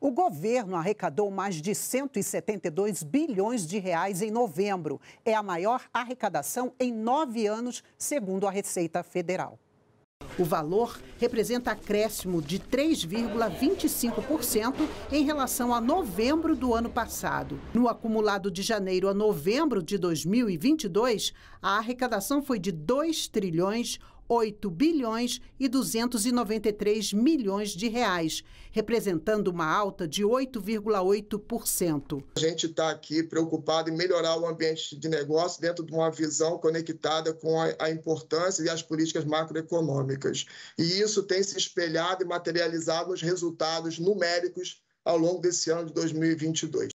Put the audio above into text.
O governo arrecadou mais de 172 bilhões de reais em novembro. É a maior arrecadação em nove anos, segundo a Receita Federal. O valor representa acréscimo de 3,25% em relação a novembro do ano passado. No acumulado de janeiro a novembro de 2022, a arrecadação foi de 2 trilhões 8 bilhões e 293 milhões de reais, representando uma alta de 8,8%. A gente está aqui preocupado em melhorar o ambiente de negócio dentro de uma visão conectada com a, importância e as políticas macroeconômicas. E isso tem se espelhado e materializado nos resultados numéricos ao longo desse ano de 2022.